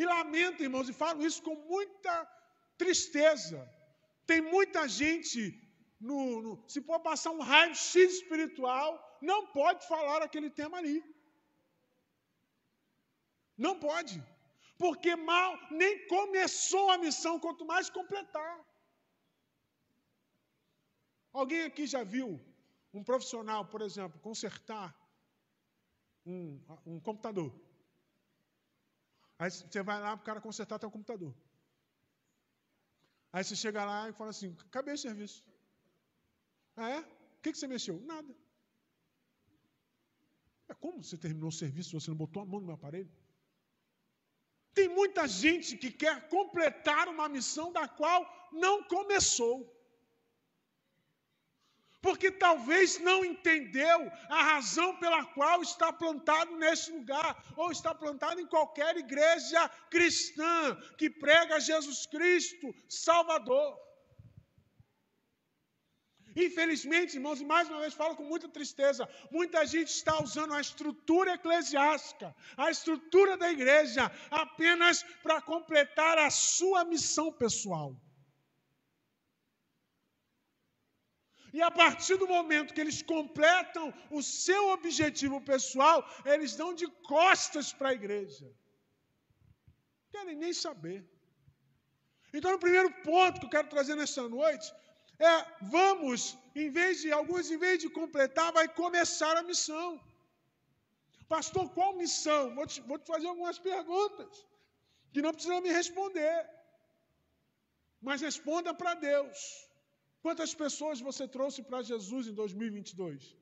E lamento, irmãos, e falo isso com muita tristeza. Tem muita gente no, no, se for passar um raio-x espiritual, não pode falar aquele tema ali. Não pode. Porque mal nem começou a missão, quanto mais completar. Alguém aqui já viu um profissional, por exemplo, consertar um, um computador? Aí você vai lá para o cara consertar teu computador. Aí você chega lá e fala assim: acabei o serviço. Ah, é? O que, que você mexeu? Nada. É como você terminou o serviço se você não botou a mão no meu aparelho? Tem muita gente que quer completar uma missão da qual não começou porque talvez não entendeu a razão pela qual está plantado nesse lugar, ou está plantado em qualquer igreja cristã que prega Jesus Cristo Salvador. Infelizmente, irmãos, e mais uma vez falo com muita tristeza, muita gente está usando a estrutura eclesiástica, a estrutura da igreja, apenas para completar a sua missão pessoal. E a partir do momento que eles completam o seu objetivo pessoal, eles dão de costas para a igreja. Não querem nem saber. Então, o primeiro ponto que eu quero trazer nessa noite é: vamos, em vez de alguns, em vez de completar, vai começar a missão. Pastor, qual missão? Vou te, vou te fazer algumas perguntas que não precisa me responder, mas responda para Deus. Quantas pessoas você trouxe para Jesus em 2022?